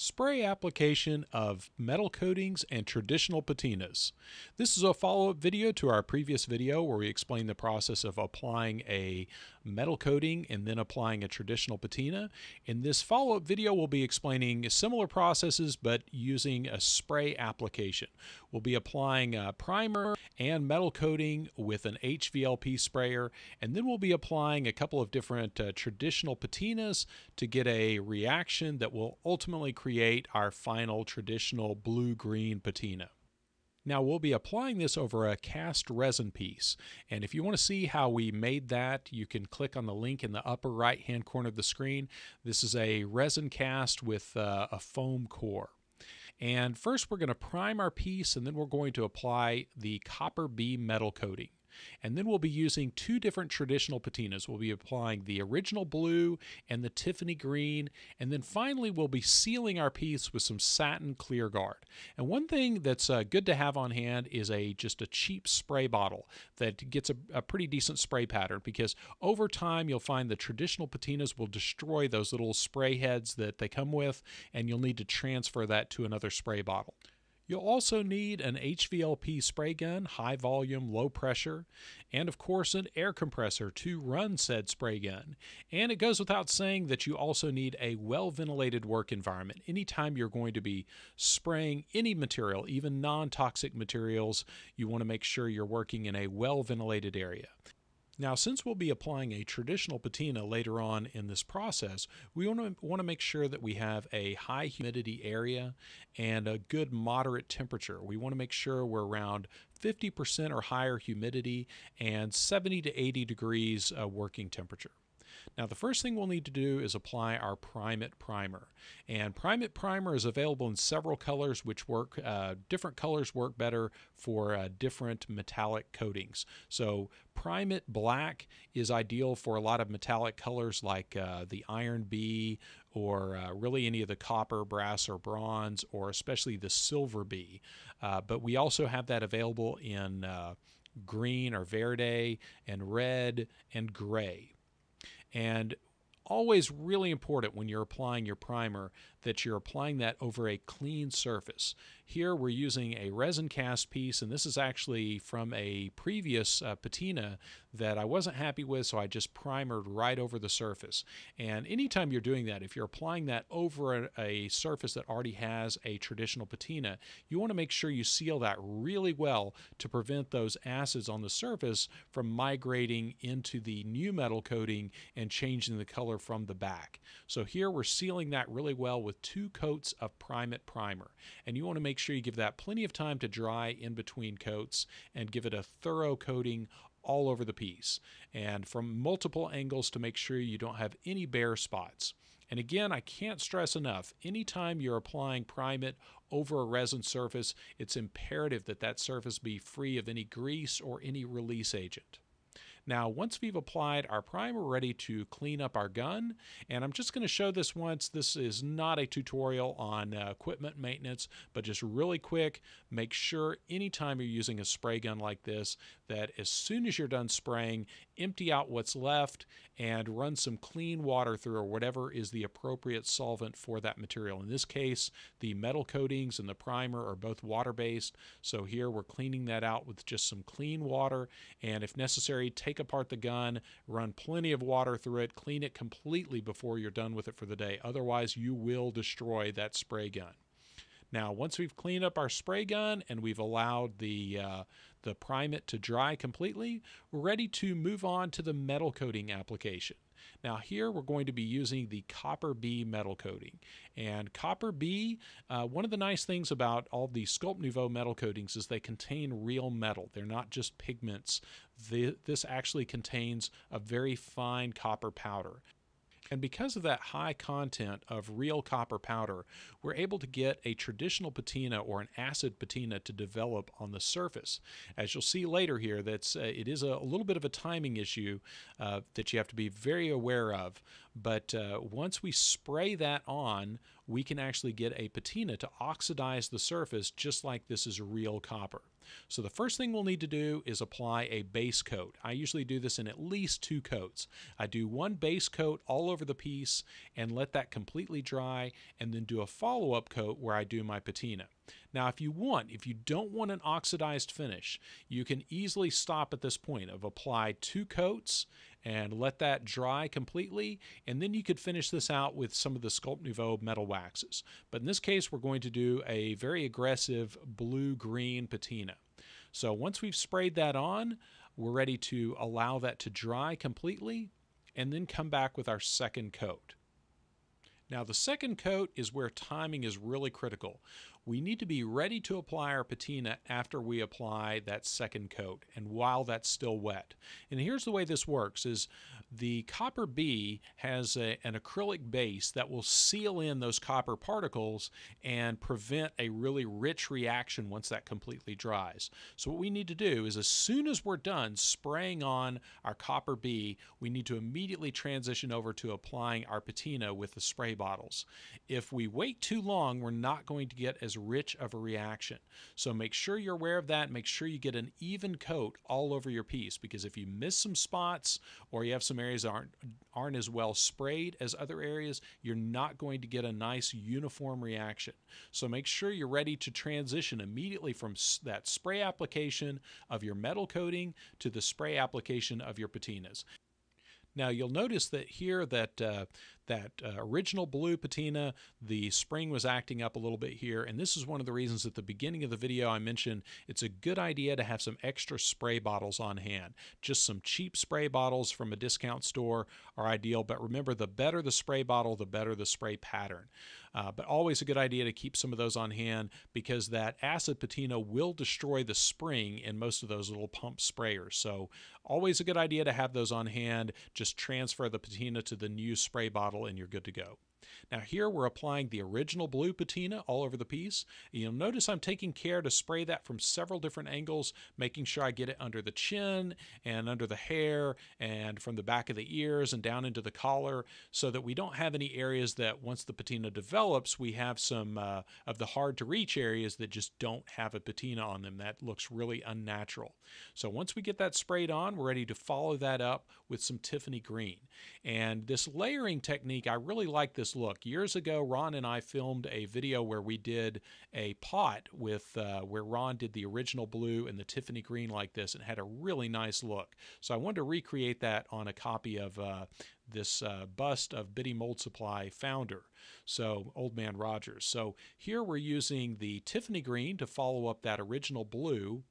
spray application of metal coatings and traditional patinas. This is a follow-up video to our previous video where we explained the process of applying a metal coating and then applying a traditional patina. In this follow-up video, we'll be explaining similar processes but using a spray application. We'll be applying a primer and metal coating with an HVLP sprayer and then we'll be applying a couple of different uh, traditional patinas to get a reaction that will ultimately create create our final traditional blue-green patina. Now we'll be applying this over a cast resin piece and if you want to see how we made that you can click on the link in the upper right hand corner of the screen. This is a resin cast with uh, a foam core. And first we're going to prime our piece and then we're going to apply the copper B metal coating. And then we'll be using two different traditional patinas. We'll be applying the original blue and the Tiffany green. And then finally, we'll be sealing our piece with some satin clear guard. And one thing that's uh, good to have on hand is a just a cheap spray bottle that gets a, a pretty decent spray pattern because over time you'll find the traditional patinas will destroy those little spray heads that they come with and you'll need to transfer that to another spray bottle. You'll also need an HVLP spray gun, high volume, low pressure, and of course an air compressor to run said spray gun. And it goes without saying that you also need a well ventilated work environment. Anytime you're going to be spraying any material, even non toxic materials, you want to make sure you're working in a well ventilated area. Now, since we'll be applying a traditional patina later on in this process, we want to, want to make sure that we have a high humidity area and a good moderate temperature. We want to make sure we're around 50% or higher humidity and 70 to 80 degrees uh, working temperature. Now the first thing we'll need to do is apply our Primate Primer. And Primate Primer is available in several colors which work, uh, different colors work better for uh, different metallic coatings. So Primate Black is ideal for a lot of metallic colors like uh, the Iron Bee or uh, really any of the copper, brass, or bronze, or especially the silver bee. Uh, but we also have that available in uh, green or verde and red and gray. And always really important when you're applying your primer that you're applying that over a clean surface. Here we're using a resin cast piece, and this is actually from a previous uh, patina that I wasn't happy with, so I just primered right over the surface. And anytime you're doing that, if you're applying that over a, a surface that already has a traditional patina, you want to make sure you seal that really well to prevent those acids on the surface from migrating into the new metal coating and changing the color from the back. So here we're sealing that really well with two coats of Primate primer. And you want to make sure you give that plenty of time to dry in between coats and give it a thorough coating all over the piece and from multiple angles to make sure you don't have any bare spots. And again, I can't stress enough, anytime you're applying primate over a resin surface, it's imperative that that surface be free of any grease or any release agent. Now, once we've applied our primer, we're ready to clean up our gun. And I'm just going to show this once. This is not a tutorial on uh, equipment maintenance, but just really quick, make sure anytime you're using a spray gun like this, that as soon as you're done spraying, empty out what's left and run some clean water through or whatever is the appropriate solvent for that material. In this case, the metal coatings and the primer are both water-based. So here we're cleaning that out with just some clean water. And if necessary, take apart the gun, run plenty of water through it, clean it completely before you're done with it for the day. Otherwise, you will destroy that spray gun. Now, once we've cleaned up our spray gun and we've allowed the, uh, the primate to dry completely, we're ready to move on to the metal coating application. Now here we're going to be using the copper B metal coating. And copper B, uh, one of the nice things about all the Sculpt Nouveau metal coatings is they contain real metal. They're not just pigments. The, this actually contains a very fine copper powder. And because of that high content of real copper powder, we're able to get a traditional patina or an acid patina to develop on the surface. As you'll see later here, that's uh, it is a, a, little bit of a timing issue uh, that you have to be very aware of. But uh, once we spray that on, we can actually get a patina to oxidize the surface just like this is real copper. So the first thing we'll need to do is apply a base coat. I usually do this in at least two coats. I do one base coat all over the piece and let that completely dry and then do a follow-up coat where I do my patina. Now, if you want, if you don't want an oxidized finish, you can easily stop at this point of apply two coats and let that dry completely. And then you could finish this out with some of the Sculpt Nouveau metal waxes. But in this case, we're going to do a very aggressive blue-green patina. So once we've sprayed that on, we're ready to allow that to dry completely and then come back with our second coat. Now the second coat is where timing is really critical we need to be ready to apply our patina after we apply that second coat and while that's still wet. And here's the way this works is the copper B has a, an acrylic base that will seal in those copper particles and prevent a really rich reaction once that completely dries. So what we need to do is as soon as we're done spraying on our copper B, we need to immediately transition over to applying our patina with the spray bottles. If we wait too long, we're not going to get as as rich of a reaction. So make sure you're aware of that. Make sure you get an even coat all over your piece because if you miss some spots or you have some areas that aren't, aren't as well sprayed as other areas, you're not going to get a nice uniform reaction. So make sure you're ready to transition immediately from that spray application of your metal coating to the spray application of your patinas. Now you'll notice that here that uh, that uh, original blue patina, the spring was acting up a little bit here. And this is one of the reasons at the beginning of the video I mentioned it's a good idea to have some extra spray bottles on hand. Just some cheap spray bottles from a discount store are ideal. But remember, the better the spray bottle, the better the spray pattern. Uh, but always a good idea to keep some of those on hand because that acid patina will destroy the spring in most of those little pump sprayers. So always a good idea to have those on hand. Just transfer the patina to the new spray bottle and you're good to go. Now here we're applying the original blue patina all over the piece. You'll notice I'm taking care to spray that from several different angles, making sure I get it under the chin and under the hair and from the back of the ears and down into the collar so that we don't have any areas that once the patina develops, we have some uh, of the hard to reach areas that just don't have a patina on them. That looks really unnatural. So once we get that sprayed on, we're ready to follow that up with some Tiffany green. And this layering technique, I really like this look, years ago, Ron and I filmed a video where we did a pot with uh, where Ron did the original blue and the Tiffany green like this and had a really nice look. So I wanted to recreate that on a copy of uh, this uh, bust of Biddy Mold Supply founder, so Old Man Rogers. So here we're using the Tiffany green to follow up that original blue.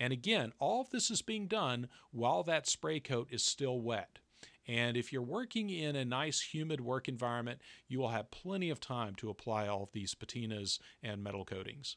And again, all of this is being done while that spray coat is still wet. And if you're working in a nice humid work environment, you will have plenty of time to apply all of these patinas and metal coatings.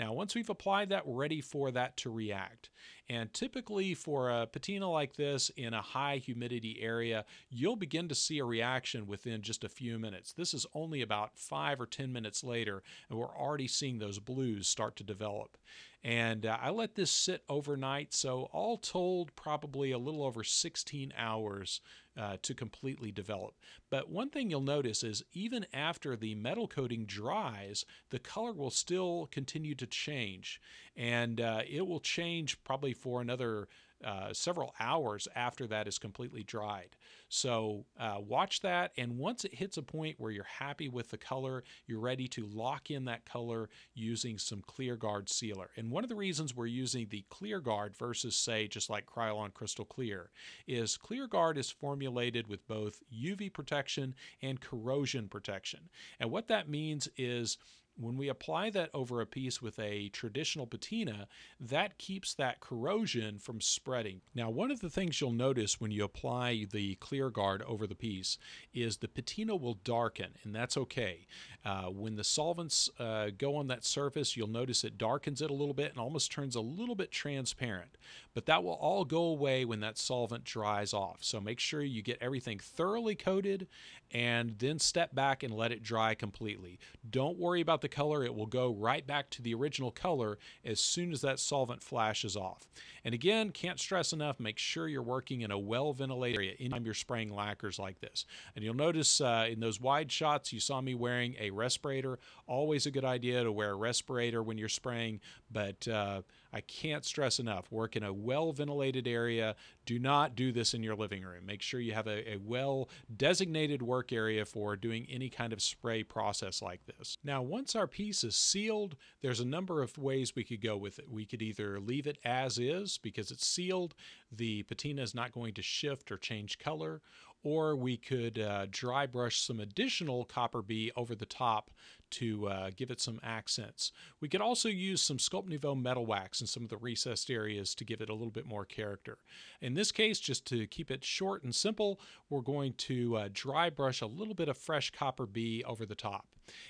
Now, once we've applied that, we're ready for that to react. And typically for a patina like this in a high humidity area, you'll begin to see a reaction within just a few minutes. This is only about five or 10 minutes later, and we're already seeing those blues start to develop. And uh, I let this sit overnight, so all told, probably a little over 16 hours uh, to completely develop. But one thing you'll notice is even after the metal coating dries, the color will still continue to change. And uh, it will change probably for another uh, several hours after that is completely dried. So uh, watch that. And once it hits a point where you're happy with the color, you're ready to lock in that color using some clear guard sealer. And one of the reasons we're using the clear guard versus, say, just like Krylon Crystal Clear is clear guard is formulated with both UV protection protection and corrosion protection. And what that means is when we apply that over a piece with a traditional patina, that keeps that corrosion from spreading. Now, one of the things you'll notice when you apply the clear guard over the piece is the patina will darken, and that's okay. Uh, when the solvents uh, go on that surface, you'll notice it darkens it a little bit and almost turns a little bit transparent. But that will all go away when that solvent dries off. So make sure you get everything thoroughly coated and then step back and let it dry completely. Don't worry about the color, it will go right back to the original color as soon as that solvent flashes off. And again, can't stress enough, make sure you're working in a well-ventilated area anytime you're spraying lacquers like this. And you'll notice uh, in those wide shots, you saw me wearing a respirator. Always a good idea to wear a respirator when you're spraying, but uh, I can't stress enough, work in a well-ventilated area. Do not do this in your living room. Make sure you have a, a well designated work area for doing any kind of spray process like this. Now, once our piece is sealed, there's a number of ways we could go with it. We could either leave it as is because it's sealed, the patina is not going to shift or change color, or we could uh, dry brush some additional copper B over the top to uh, give it some accents. We could also use some Sculpt Nouveau metal wax in some of the recessed areas to give it a little bit more character. In this case, just to keep it short and simple, we're going to uh, dry brush a little bit of fresh copper B over the top.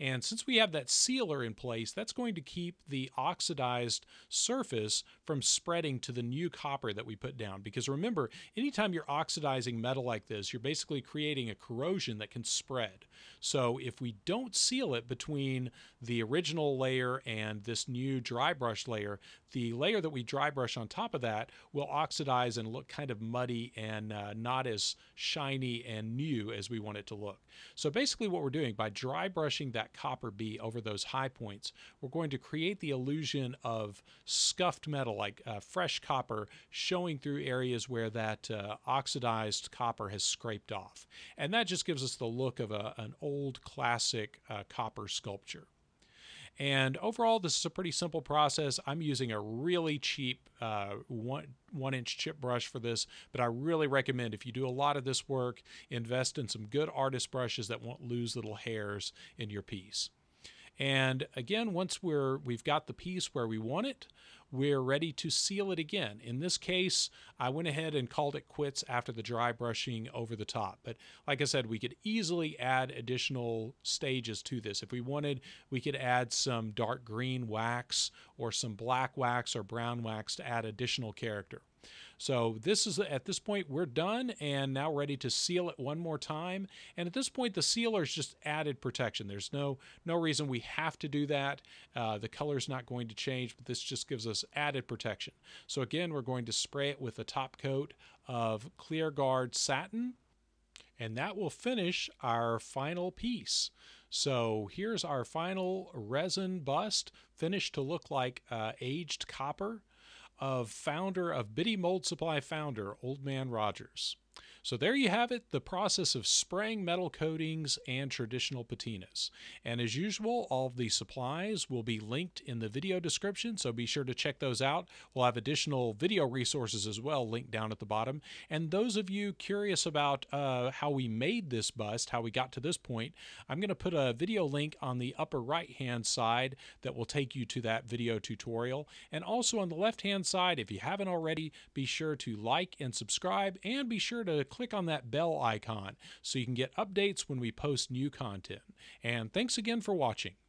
And since we have that sealer in place, that's going to keep the oxidized surface from spreading to the new copper that we put down. Because remember, anytime you're oxidizing metal like this, you're basically creating a corrosion that can spread. So if we don't seal it between the original layer and this new dry brush layer, the layer that we dry brush on top of that will oxidize and look kind of muddy and uh, not as shiny and new as we want it to look. So basically what we're doing by dry brushing pushing that copper B over those high points, we're going to create the illusion of scuffed metal, like uh, fresh copper, showing through areas where that uh, oxidized copper has scraped off. And that just gives us the look of a, an old classic uh, copper sculpture. And overall, this is a pretty simple process. I'm using a really cheap uh, one, one inch chip brush for this, but I really recommend if you do a lot of this work, invest in some good artist brushes that won't lose little hairs in your piece. And again, once we're we've got the piece where we want it, we're ready to seal it again. In this case, I went ahead and called it quits after the dry brushing over the top. But like I said, we could easily add additional stages to this. If we wanted, we could add some dark green wax or some black wax or brown wax to add additional character. So this is at this point we're done and now ready to seal it one more time. And at this point the sealer is just added protection. There's no no reason we have to do that. Uh, the color is not going to change, but this just gives us added protection. So again, we're going to spray it with a top coat of Clear Guard satin. And that will finish our final piece. So here's our final resin bust, finished to look like uh, aged copper of founder of Biddy Mold Supply founder Old Man Rogers. So there you have it, the process of spraying metal coatings and traditional patinas. And as usual, all of the supplies will be linked in the video description, so be sure to check those out. We'll have additional video resources as well linked down at the bottom. And those of you curious about uh, how we made this bust, how we got to this point, I'm going to put a video link on the upper right hand side that will take you to that video tutorial. And also on the left hand side, if you haven't already, be sure to like and subscribe and be sure to click on that bell icon so you can get updates when we post new content. And thanks again for watching.